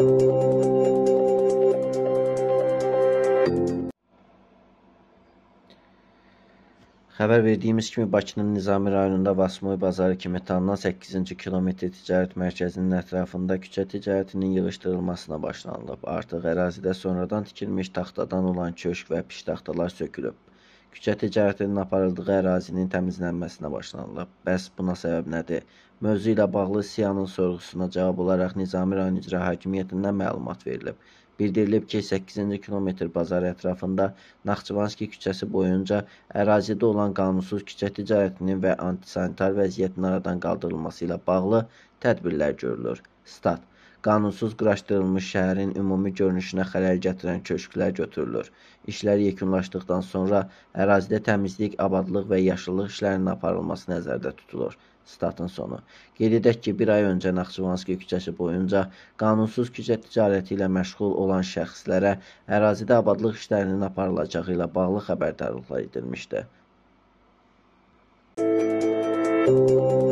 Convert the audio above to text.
Xəbər verdiyimiz kimi Bakının Nizami rayonunda Vasmoy bazarı kimi tanınan 8-ci kilometr ticarət mərkəzinin ətrafında küçə ticarətinin yığışdırılmasına başlanılıb. Artıq ərazidə sonradan tikilmiş taxtadan olan köşk və piştaxtalar sökülüb küçə ticarətinin aparıldığı ərazinin təmizlənməsinə başlanılıb. Bəs buna səbəb nədir? Mövzu ilə bağlı SİA-nın sorğusuna cavab olaraq Nizami rayon icra hakimiyyətindən məlumat verilib. Bildirilib ki, 8-ci kilometr bazarı ətrafında Naxçıvanski küçəsi boyunca ərazidə olan qanunsuz küçə ticarətinin və antisanitar vəziyyətin aradan qaldırılması ilə bağlı tədbirlər görülür. Stat Qanunsuz quraşdırılmış şəhərin ümumi görünüşünə xələl gətirən köşklər götürülür. İşlər yekunlaşdıqdan sonra ərazidə təmizlik, abadlıq və yaşıllıq işlərinin aparılması nəzərdə tutulur. Statın sonu. Qeyd edək ki, bir ay öncə Naxçıvanski küçəsi boyunca qanunsuz küçə ticarəti ilə məşğul olan şəxslərə ərazidə abadlıq işlərinin aparılacağı ilə bağlı xəbərdarlıqlar edilmişdi. Müzik